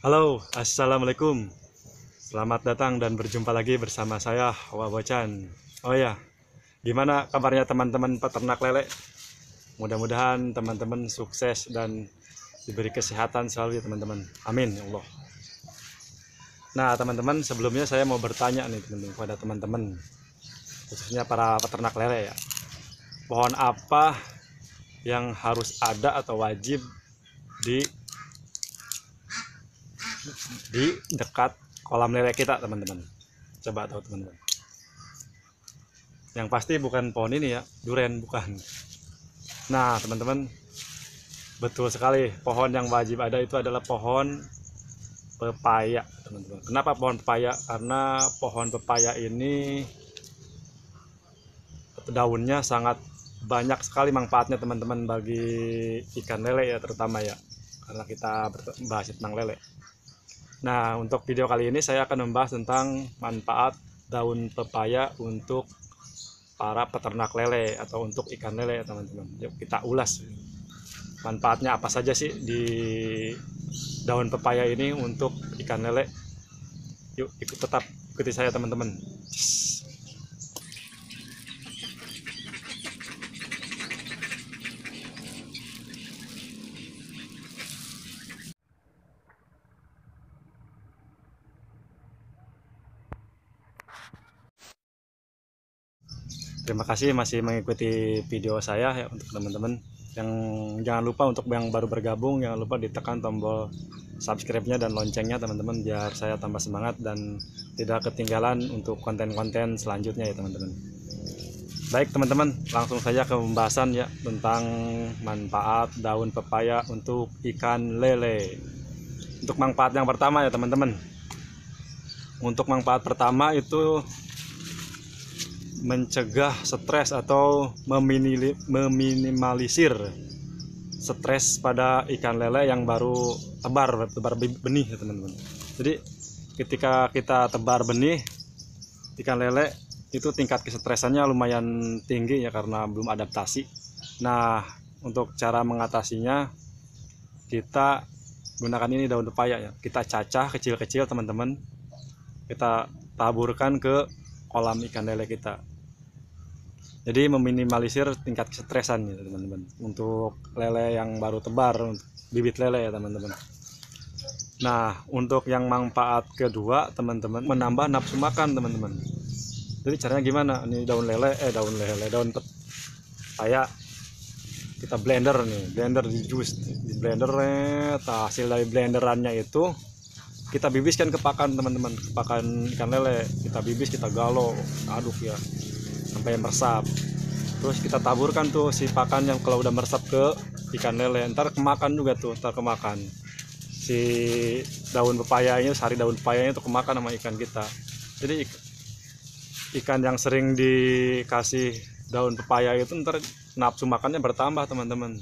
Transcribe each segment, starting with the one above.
Halo, Assalamualaikum Selamat datang dan berjumpa lagi bersama saya, Wabocan Oh ya, gimana kabarnya teman-teman peternak lele? Mudah-mudahan teman-teman sukses dan diberi kesehatan selalu ya teman-teman Amin, ya Allah Nah teman-teman, sebelumnya saya mau bertanya nih teman-teman kepada teman-teman Khususnya para peternak lele ya Pohon apa yang harus ada atau wajib di di dekat kolam lele kita teman-teman coba tahu teman-teman yang pasti bukan pohon ini ya duren bukan nah teman-teman betul sekali pohon yang wajib ada itu adalah pohon pepaya teman-teman kenapa pohon pepaya karena pohon pepaya ini daunnya sangat banyak sekali manfaatnya teman-teman bagi ikan lele ya terutama ya karena kita bahas tentang lele Nah, untuk video kali ini saya akan membahas tentang manfaat daun pepaya untuk para peternak lele atau untuk ikan lele ya teman-teman. Yuk kita ulas manfaatnya apa saja sih di daun pepaya ini untuk ikan lele. Yuk ikut tetap ikuti saya teman-teman. terima kasih masih mengikuti video saya ya untuk teman-teman yang jangan lupa untuk yang baru bergabung jangan lupa ditekan tombol subscribe-nya dan loncengnya teman-teman biar saya tambah semangat dan tidak ketinggalan untuk konten-konten selanjutnya ya teman-teman baik teman-teman langsung saja ke pembahasan ya tentang manfaat daun pepaya untuk ikan lele untuk manfaat yang pertama ya teman-teman untuk manfaat pertama itu mencegah stres atau meminili meminimalisir stres pada ikan lele yang baru tebar tebar benih ya teman-teman jadi ketika kita tebar benih ikan lele itu tingkat kesetresannya lumayan tinggi ya karena belum adaptasi nah untuk cara mengatasinya kita gunakan ini daun pepaya ya kita cacah kecil-kecil teman-teman kita taburkan ke kolam ikan lele kita jadi meminimalisir tingkat stresan gitu teman-teman untuk lele yang baru tebar bibit lele ya teman-teman nah untuk yang manfaat kedua teman-teman menambah nafsu makan teman-teman jadi caranya gimana ini daun lele eh daun lele daun pet saya kita blender nih blender di jus di blender nah, hasil dari blenderannya itu kita bibiskan ke pakan teman-teman ke pakan ikan lele kita bibis kita galau aduk ya sampai meresap terus kita taburkan tuh si pakan yang kalau udah meresap ke ikan lele ntar kemakan juga tuh ntar kemakan si daun pepayanya sari daun pepayanya tuh kemakan sama ikan kita jadi ikan yang sering dikasih daun pepaya itu ntar nafsu makannya bertambah teman-teman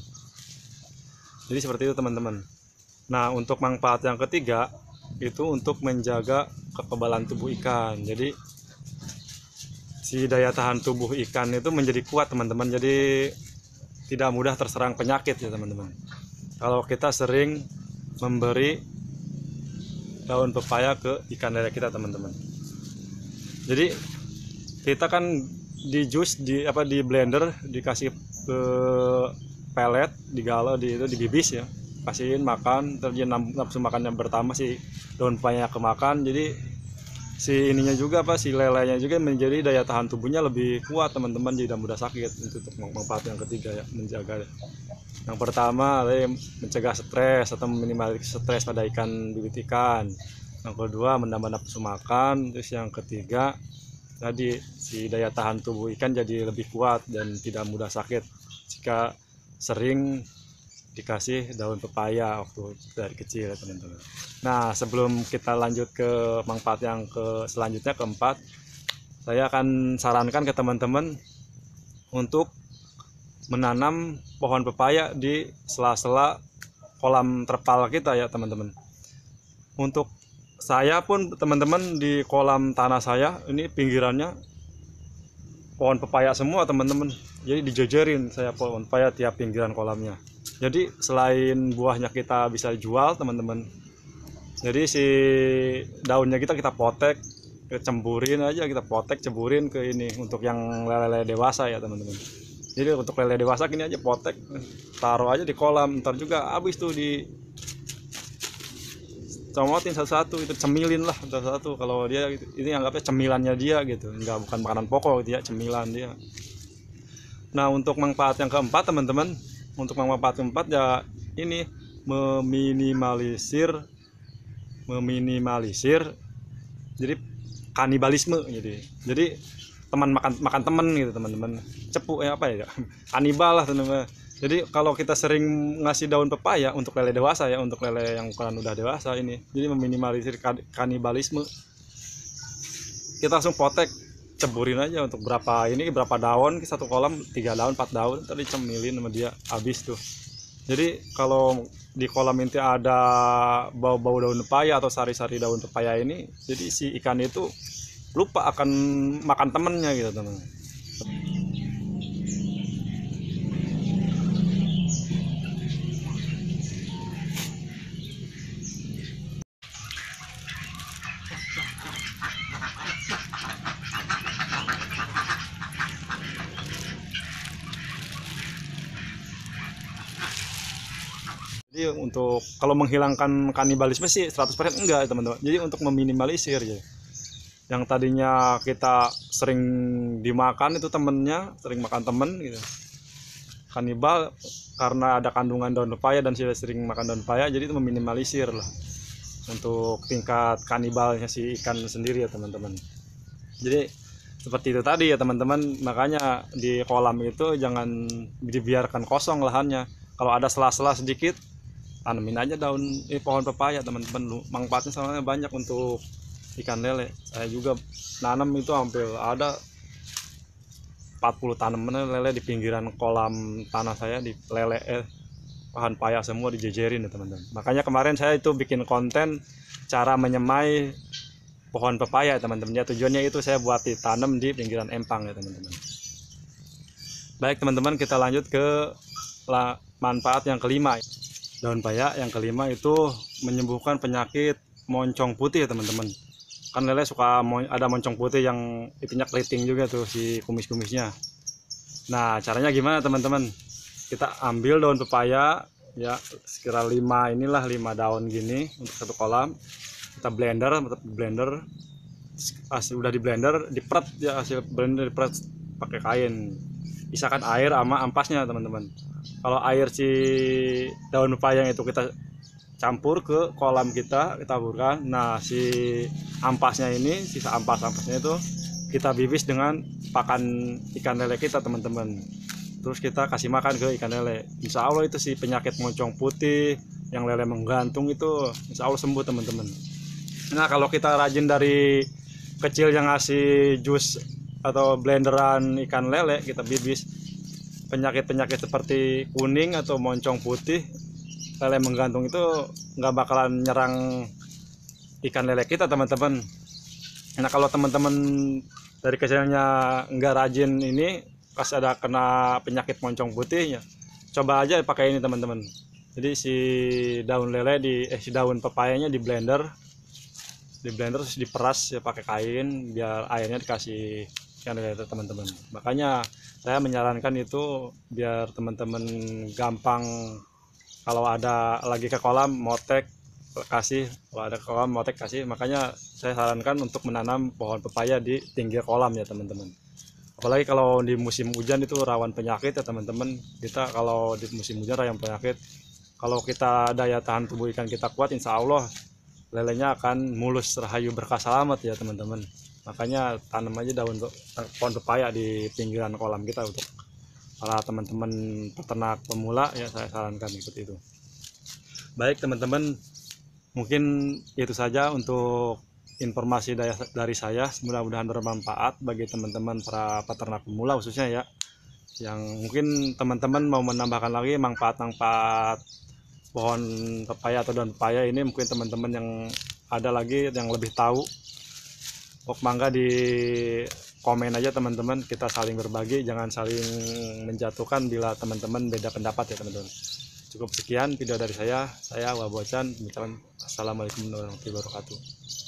jadi seperti itu teman-teman nah untuk manfaat yang ketiga itu untuk menjaga kekebalan tubuh ikan jadi si daya tahan tubuh ikan itu menjadi kuat teman-teman jadi tidak mudah terserang penyakit ya teman-teman kalau kita sering memberi daun pepaya ke ikan lele kita teman-teman jadi kita kan di jus di apa di blender dikasih ke eh, pelet digalo di itu dibibis ya kasihin makan terus nafsu makan yang pertama si daun pepaya kemakan jadi si ininya juga apa si lelenya juga menjadi daya tahan tubuhnya lebih kuat teman-teman tidak mudah sakit itu manfaat yang ketiga ya menjaga yang pertama mencegah stres atau minimal stres pada ikan bibit ikan yang kedua menambah nafsu makan terus yang ketiga tadi si daya tahan tubuh ikan jadi lebih kuat dan tidak mudah sakit jika sering dikasih daun pepaya waktu dari kecil ya, teman-teman. Nah sebelum kita lanjut ke manfaat yang ke selanjutnya keempat, saya akan sarankan ke teman-teman untuk menanam pohon pepaya di sela-sela kolam terpal kita ya teman-teman. Untuk saya pun teman-teman di kolam tanah saya ini pinggirannya pohon pepaya semua teman-teman. Jadi dijejerin saya pohon pepaya tiap pinggiran kolamnya jadi selain buahnya kita bisa jual teman-teman jadi si daunnya kita kita potek cemburin aja kita potek cemburin ke ini untuk yang lele-lele dewasa ya teman-teman jadi untuk lele dewasa gini aja potek taruh aja di kolam ntar juga habis tuh di comotin satu-satu itu cemilin lah satu-satu kalau dia ini anggapnya cemilannya dia gitu nggak bukan makanan pokok dia gitu ya, cemilan dia nah untuk manfaat yang keempat teman-teman untuk memanfaat tempat ya ini meminimalisir meminimalisir jadi kanibalisme jadi gitu. jadi teman makan makan teman gitu teman-teman cepu eh, apa ya kanibal lah teman-teman jadi kalau kita sering ngasih daun pepaya untuk lele dewasa ya untuk lele yang ukuran udah dewasa ini jadi meminimalisir kanibalisme kita langsung potek Ceburin aja untuk berapa ini berapa daun satu kolam tiga daun empat daun tadi cemilin sama dia habis tuh jadi kalau di kolam inti ada bau-bau daun pepaya atau sari-sari daun pepaya ini jadi si ikan itu lupa akan makan temennya gitu teman Iya, untuk kalau menghilangkan kanibalisme sih 100% enggak teman-teman. Jadi untuk meminimalisir ya. Yang tadinya kita sering dimakan itu temennya, sering makan temen gitu. Kanibal karena ada kandungan daun pepaya dan sudah sering makan daun pepaya jadi itu meminimalisir lah untuk tingkat kanibalnya si ikan sendiri ya teman-teman. Jadi seperti itu tadi ya teman-teman, makanya di kolam itu jangan dibiarkan kosong lahannya. Kalau ada sela-sela sedikit tanamin aja daun eh, pohon pepaya teman-teman manfaatnya sebenarnya banyak untuk ikan lele saya juga nanam itu hampir ada 40 tanaman lele di pinggiran kolam tanah saya di lele eh, pohon paya semua dijejerin ya teman-teman makanya kemarin saya itu bikin konten cara menyemai pohon pepaya teman-teman ya tujuannya itu saya buat ditanam di pinggiran empang ya teman-teman baik teman-teman kita lanjut ke manfaat yang kelima daun paya yang kelima itu menyembuhkan penyakit moncong putih ya teman-teman kan lele suka ada moncong putih yang itunya keriting juga tuh si kumis-kumisnya nah caranya gimana teman-teman kita ambil daun pepaya ya sekitar lima inilah lima daun gini untuk satu kolam kita blender blender hasil udah di blender dipret ya hasil blender dipret pakai kain pisahkan air sama ampasnya teman-teman kalau air si daun pepaya itu kita campur ke kolam kita kita taburkan nah si ampasnya ini sisa ampas ampasnya itu kita bibis dengan pakan ikan lele kita teman-teman terus kita kasih makan ke ikan lele insya Allah itu si penyakit moncong putih yang lele menggantung itu insya Allah sembuh teman-teman nah kalau kita rajin dari kecil yang ngasih jus atau blenderan ikan lele kita bibis penyakit-penyakit seperti kuning atau moncong putih lele menggantung itu nggak bakalan nyerang ikan lele kita teman-teman nah kalau teman-teman dari kecilnya nggak rajin ini pas ada kena penyakit moncong putihnya coba aja pakai ini teman-teman jadi si daun lele di eh si daun pepayanya di blender di blender terus diperas ya pakai kain biar airnya dikasih memanfaatkan data teman-teman makanya saya menyarankan itu biar teman-teman gampang kalau ada lagi ke kolam motek kasih kalau ada kolam motek kasih makanya saya sarankan untuk menanam pohon pepaya di pinggir kolam ya teman-teman apalagi kalau di musim hujan itu rawan penyakit ya teman-teman kita kalau di musim hujan rawan penyakit kalau kita daya tahan tubuh ikan kita kuat insya Allah lelenya akan mulus rahayu berkah selamat ya teman-teman makanya tanam aja daun pohon pepaya di pinggiran kolam kita untuk para teman-teman peternak pemula ya saya sarankan ikut itu baik teman-teman mungkin itu saja untuk informasi dari saya mudah-mudahan bermanfaat bagi teman-teman para peternak pemula khususnya ya yang mungkin teman-teman mau menambahkan lagi manfaat-manfaat pohon pepaya atau daun pepaya ini mungkin teman-teman yang ada lagi yang lebih tahu Pok Mangga di komen aja teman-teman kita saling berbagi jangan saling menjatuhkan bila teman-teman beda pendapat ya teman-teman cukup sekian video dari saya saya Wabocan Assalamualaikum warahmatullahi wabarakatuh